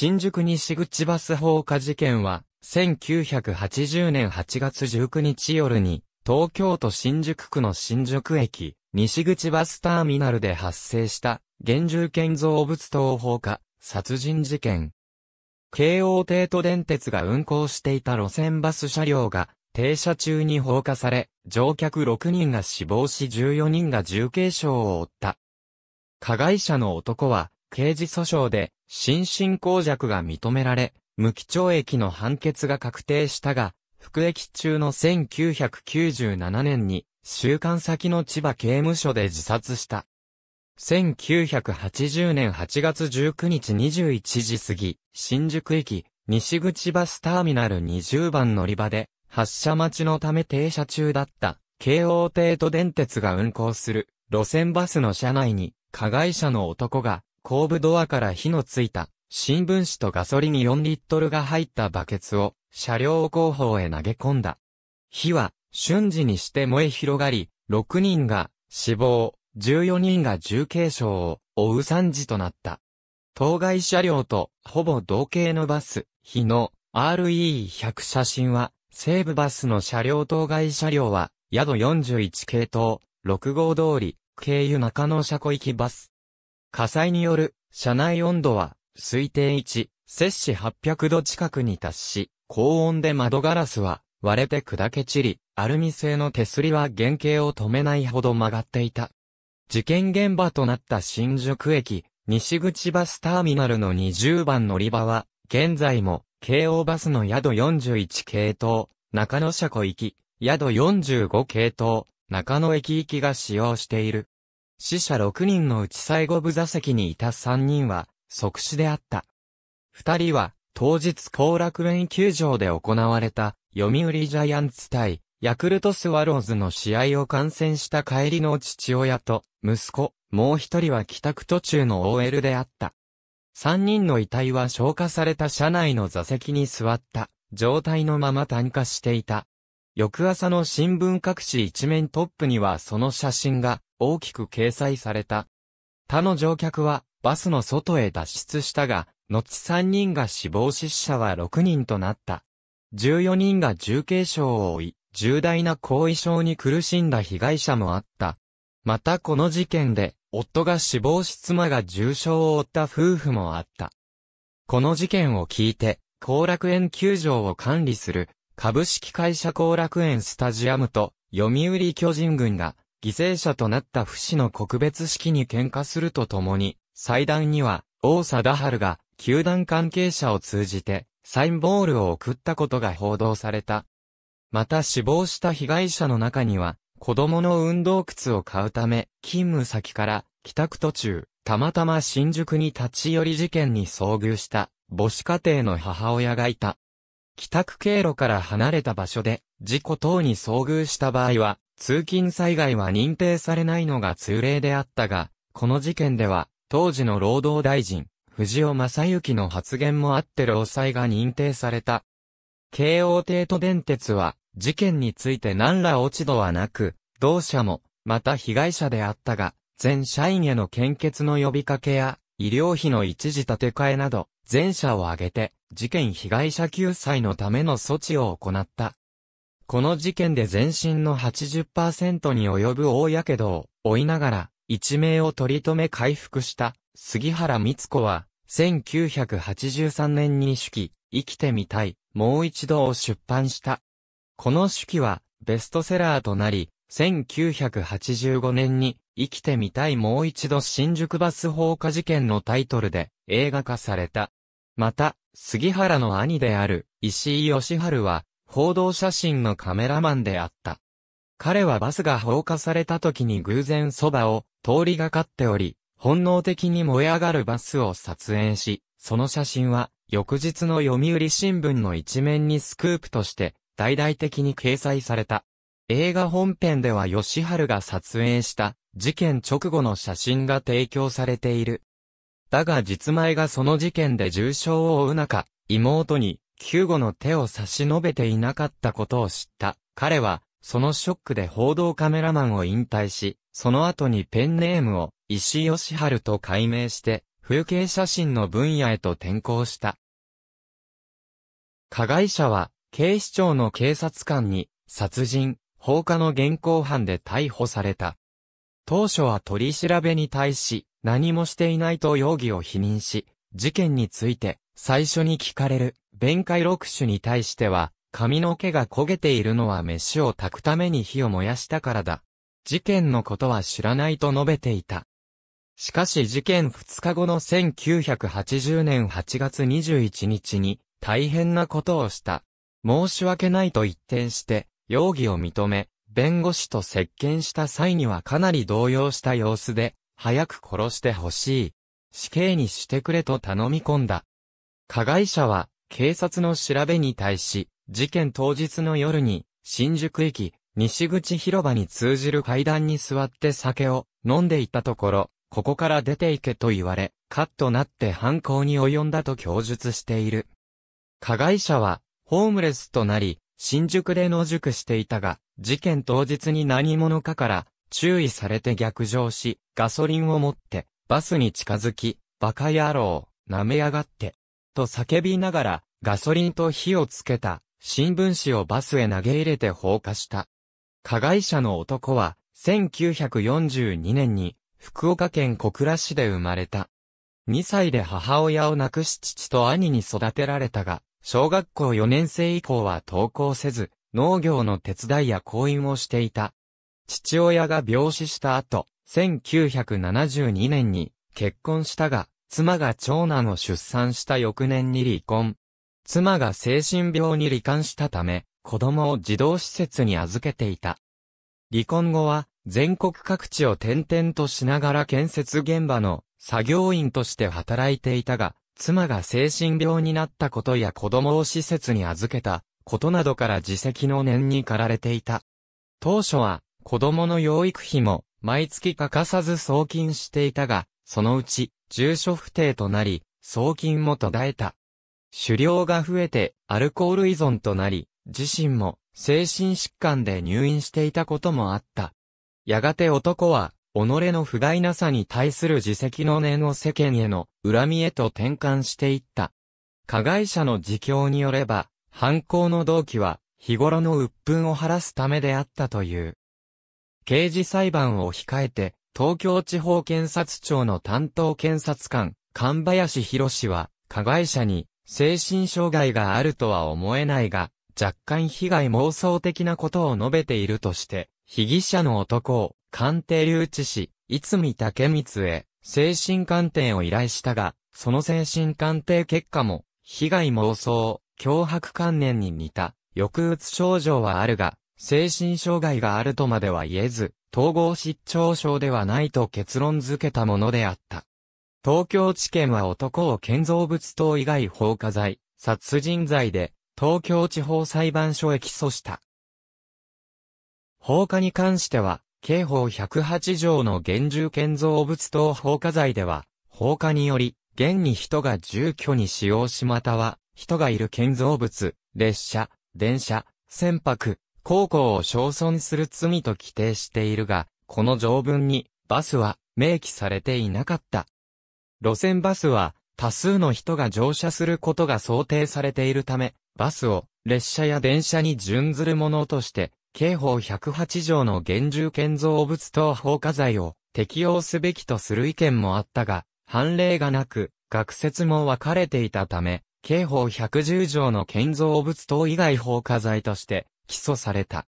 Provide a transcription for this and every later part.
新宿西口バス放火事件は、1980年8月19日夜に、東京都新宿区の新宿駅、西口バスターミナルで発生した、現住建造物等放火、殺人事件。京王帝都電鉄が運行していた路線バス車両が、停車中に放火され、乗客6人が死亡し14人が重軽傷を負った。加害者の男は、刑事訴訟で、心神交弱が認められ、無期懲役の判決が確定したが、服役中の1997年に、収監先の千葉刑務所で自殺した。1980年8月19日21時過ぎ、新宿駅、西口バスターミナル20番乗り場で、発車待ちのため停車中だった、京王帝都電鉄が運行する、路線バスの車内に、加害者の男が、後部ドアから火のついた、新聞紙とガソリン4リットルが入ったバケツを、車両後方へ投げ込んだ。火は、瞬時にして燃え広がり、6人が死亡、14人が重軽傷を負う惨事となった。当該車両とほぼ同型のバス、火の RE100 写真は、西部バスの車両当該車両は、宿41系統、6号通り、経由中野車庫行きバス、火災による車内温度は推定1、摂氏800度近くに達し、高温で窓ガラスは割れて砕け散り、アルミ製の手すりは原型を止めないほど曲がっていた。事件現場となった新宿駅、西口バスターミナルの20番乗り場は、現在も、京王バスの宿41系統、中野車庫行き、宿45系統、中野駅行きが使用している。死者6人のうち最後部座席にいた3人は、即死であった。2人は、当日後楽園球場で行われた、読売ジャイアンツ対、ヤクルトスワローズの試合を観戦した帰りの父親と、息子、もう1人は帰宅途中の OL であった。3人の遺体は消化された車内の座席に座った、状態のまま炭化していた。翌朝の新聞各紙一面トップにはその写真が大きく掲載された。他の乗客はバスの外へ脱出したが、後3人が死亡死者は6人となった。14人が重軽傷を負い、重大な後遺症に苦しんだ被害者もあった。またこの事件で、夫が死亡し妻が重傷を負った夫婦もあった。この事件を聞いて、後楽園球場を管理する、株式会社後楽園スタジアムと、読売巨人軍が、犠牲者となった不死の告別式に喧嘩するとともに、祭壇には、王貞治が、球団関係者を通じて、サインボールを送ったことが報道された。また死亡した被害者の中には、子供の運動靴を買うため、勤務先から帰宅途中、たまたま新宿に立ち寄り事件に遭遇した母子家庭の母親がいた。帰宅経路から離れた場所で事故等に遭遇した場合は、通勤災害は認定されないのが通例であったが、この事件では、当時の労働大臣、藤尾正幸の発言もあって労災が認定された。京王帝都電鉄は、事件について何ら落ち度はなく、同社も、また被害者であったが、全社員への献血の呼びかけや、医療費の一時立て替えなど、全社を挙げて、事件被害者救済のための措置を行った。この事件で全身の80%に及ぶ大やけどを負いながら、一命を取り留め回復した杉原光子は、1983年に手記、生きてみたい、もう一度を出版した。この手記は、ベストセラーとなり、1985年に、生きてみたいもう一度新宿バス放火事件のタイトルで映画化された。また、杉原の兄である石井義春は、報道写真のカメラマンであった。彼はバスが放火された時に偶然そばを通りがかっており、本能的に燃え上がるバスを撮影し、その写真は翌日の読売新聞の一面にスクープとして大々的に掲載された。映画本編では吉春が撮影した事件直後の写真が提供されている。だが実前がその事件で重傷を負う中、妹に救護の手を差し伸べていなかったことを知った。彼は、そのショックで報道カメラマンを引退し、その後にペンネームを石井義春と改名して、風景写真の分野へと転向した。加害者は、警視庁の警察官に、殺人、放火の現行犯で逮捕された。当初は取り調べに対し、何もしていないと容疑を否認し、事件について、最初に聞かれる弁解六種に対しては、髪の毛が焦げているのは飯を炊くために火を燃やしたからだ。事件のことは知らないと述べていた。しかし事件2日後の1980年8月21日に大変なことをした。申し訳ないと一転して容疑を認め、弁護士と接見した際にはかなり動揺した様子で、早く殺してほしい。死刑にしてくれと頼み込んだ。加害者は警察の調べに対し、事件当日の夜に、新宿駅、西口広場に通じる階段に座って酒を飲んでいたところ、ここから出て行けと言われ、カッとなって犯行に及んだと供述している。加害者は、ホームレスとなり、新宿で野宿していたが、事件当日に何者かから、注意されて逆上し、ガソリンを持って、バスに近づき、バカ野郎、舐めやがって、と叫びながら、ガソリンと火をつけた、新聞紙をバスへ投げ入れて放火した。加害者の男は、1942年に、福岡県小倉市で生まれた。2歳で母親を亡くし父と兄に育てられたが、小学校4年生以降は登校せず、農業の手伝いや講演をしていた。父親が病死した後、1972年に結婚したが、妻が長男を出産した翌年に離婚。妻が精神病に罹患したため、子供を児童施設に預けていた。離婚後は、全国各地を転々としながら建設現場の作業員として働いていたが、妻が精神病になったことや子供を施設に預けたことなどから自責の念に駆られていた。当初は、子供の養育費も毎月欠かさず送金していたが、そのうち、住所不定となり、送金も途絶えた。狩猟が増えて、アルコール依存となり、自身も、精神疾患で入院していたこともあった。やがて男は、己の不甲斐なさに対する自責の念を世間への恨みへと転換していった。加害者の自供によれば、犯行の動機は、日頃の鬱憤を晴らすためであったという。刑事裁判を控えて、東京地方検察庁の担当検察官、神林博士は、加害者に、精神障害があるとは思えないが、若干被害妄想的なことを述べているとして、被疑者の男を、鑑定留置し、いつみ竹光へ、精神鑑定を依頼したが、その精神鑑定結果も、被害妄想、脅迫観念に似た、抑うつ症状はあるが、精神障害があるとまでは言えず、統合失調症ではないと結論付けたものであった。東京地検は男を建造物等以外放火罪、殺人罪で、東京地方裁判所へ起訴した。放火に関しては、刑法108条の厳重建造物等放火罪では、放火により、現に人が住居に使用しまたは、人がいる建造物、列車、電車、船舶、高校を称損する罪と規定しているが、この条文にバスは明記されていなかった。路線バスは多数の人が乗車することが想定されているため、バスを列車や電車に準ずるものとして、刑法108条の厳重建造物等放火罪を適用すべきとする意見もあったが、判例がなく、学説も分かれていたため、刑法110条の建造物等以外放火罪として、起訴された。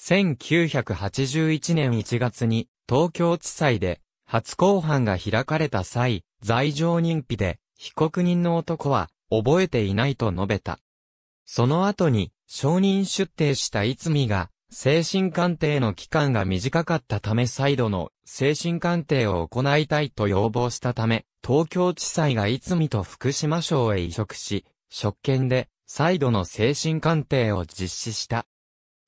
1981年1月に東京地裁で初公判が開かれた際、罪状認否で被告人の男は覚えていないと述べた。その後に証人出廷した逸見が精神鑑定の期間が短かったため再度の精神鑑定を行いたいと要望したため、東京地裁が逸見と福島省へ移植し、職権で再度の精神鑑定を実施した。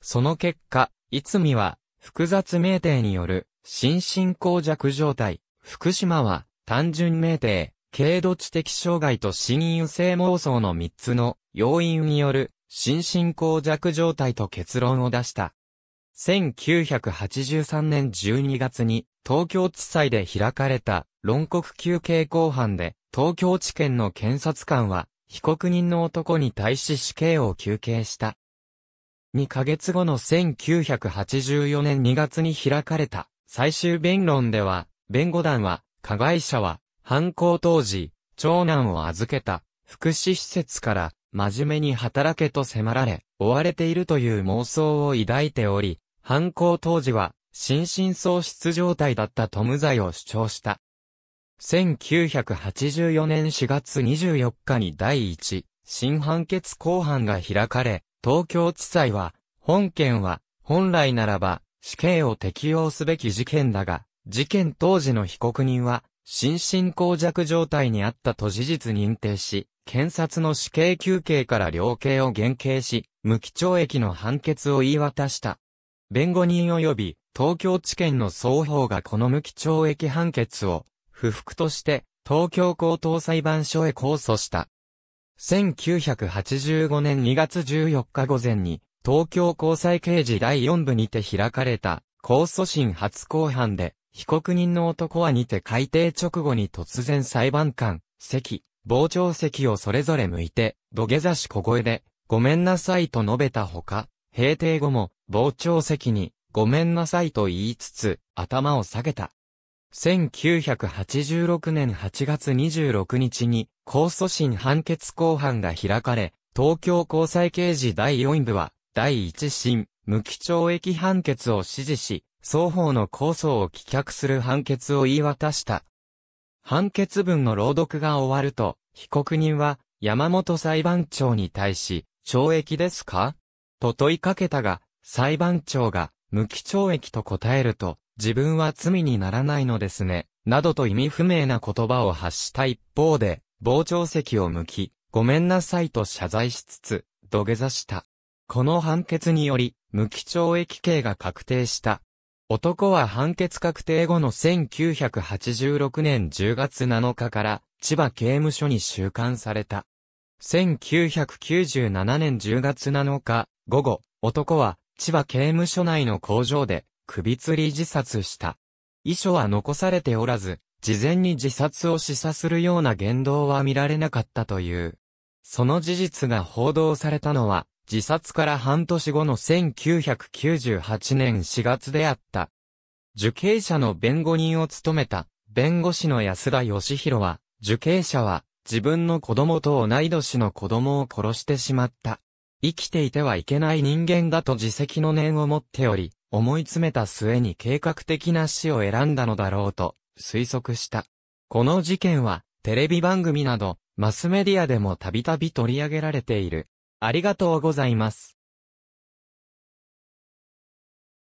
その結果、いつみは、複雑命定による、心神耗弱状態、福島は、単純命定、軽度知的障害と心因性妄想の3つの要因による、心神耗弱状態と結論を出した。1983年12月に東京地裁で開かれた論告休刑公判で東京地検の検察官は被告人の男に対し死刑を求刑した。2ヶ月後の1984年2月に開かれた最終弁論では、弁護団は、加害者は、犯行当時、長男を預けた、福祉施設から、真面目に働けと迫られ、追われているという妄想を抱いており、犯行当時は、心神喪失状態だったと無罪を主張した。1984年4月24日に第一、新判決公判が開かれ、東京地裁は、本件は、本来ならば、死刑を適用すべき事件だが、事件当時の被告人は、心身耗弱状態にあったと事実認定し、検察の死刑求刑から量刑を減刑し、無期懲役の判決を言い渡した。弁護人及び、東京地検の双方がこの無期懲役判決を、不服として、東京高等裁判所へ控訴した。1985年2月14日午前に、東京高裁刑事第4部にて開かれた、控訴審初公判で、被告人の男はにて改定直後に突然裁判官、席、傍聴席をそれぞれ向いて、土下座し小声で、ごめんなさいと述べたほか、閉廷後も、傍聴席に、ごめんなさいと言いつつ、頭を下げた。1986年8月26日に、控訴審判決公判が開かれ、東京高裁刑事第4部は、第1審、無期懲役判決を支持し、双方の控訴を棄却する判決を言い渡した。判決文の朗読が終わると、被告人は、山本裁判長に対し、懲役ですかと問いかけたが、裁判長が、無期懲役と答えると、自分は罪にならないのですね、などと意味不明な言葉を発した一方で、傍聴席を向き、ごめんなさいと謝罪しつつ、土下座した。この判決により、無期懲役刑が確定した。男は判決確定後の1986年10月7日から千葉刑務所に収監された。1997年10月7日午後、男は千葉刑務所内の工場で首吊り自殺した。遺書は残されておらず、事前に自殺を示唆するような言動は見られなかったという。その事実が報道されたのは、自殺から半年後の1998年4月であった。受刑者の弁護人を務めた、弁護士の安田義弘は、受刑者は、自分の子供と同い年の子供を殺してしまった。生きていてはいけない人間だと自責の念を持っており、思い詰めた末に計画的な死を選んだのだろうと推測した。この事件はテレビ番組などマスメディアでもたびたび取り上げられている。ありがとうございます。